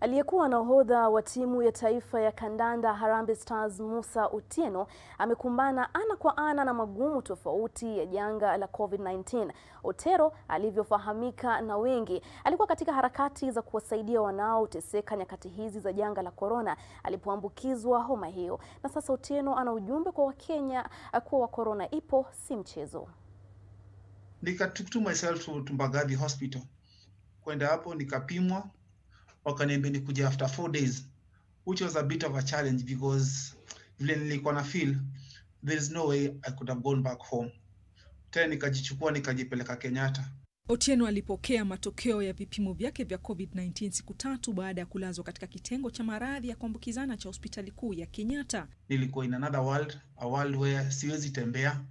Aliyekuwa nahodha wa timu ya taifa ya kandanda Harambee Stars Musa Otieno amekumbana ana kwa ana na magumu tofauti ya janga la COVID-19. Otero alivyofahamika na wengi, alikuwa katika harakati za kuwasaidia wanaoteseka nyakati hizi za janga la korona alipoambukizwa homa hiyo, na sasa Otieno ana ujumbe kwa Wakenya kuwa wa korona ipo, si mchezo. Nika took myself to hospital kwenda hapo nikapimwa wakaniambia ni kuja after four days which was a bit of a challenge because vile nilikuwa na feel there is no way I could have gone back home. Tena nikajichukua nikajipeleka Kenyatta. Otieno alipokea matokeo ya vipimo vyake vya COVID-19 siku tatu baada ya kulazwa katika kitengo cha maradhi ya kuambukizana cha hospitali kuu ya Kenyatta. Nilikuwa in another world, a world where siwezi tembea,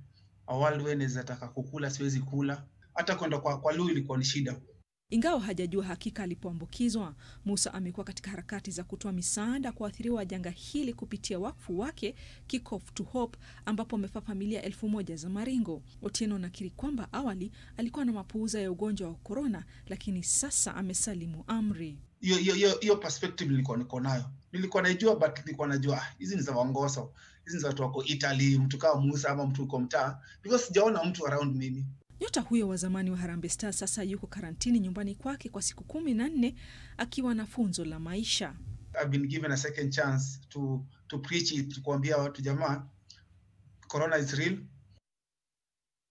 a world where naweza kukula siwezi kula, hata kwenda kwa, kwa luu ilikuwa ni shida. Ingawa hajajua hakika alipoambukizwa, Musa amekuwa katika harakati za kutoa misaada kwa waathiriwa wa janga hili kupitia wakfu wake Kick Off to Hope, ambapo amefaa familia elfu moja za Maringo. Otieno anakiri kwamba awali alikuwa na mapuuza ya ugonjwa wa korona, lakini sasa amesalimu amri. Hiyo perspective nilikuwa niko nayo, nilikuwa naijua, but nilikuwa najua ah, hizi ni za Wangoso, hizi ni za watu wako Italy, mtu kama Musa ama mtu uko mtaa, because sijaona mtu around mimi Nyota huyo wa zamani wa Harambee Stars sasa yuko karantini nyumbani kwake kwa siku kumi na nne akiwa na funzo la maisha. I've been given a second chance to, to preach it, kuambia watu jamaa, corona is real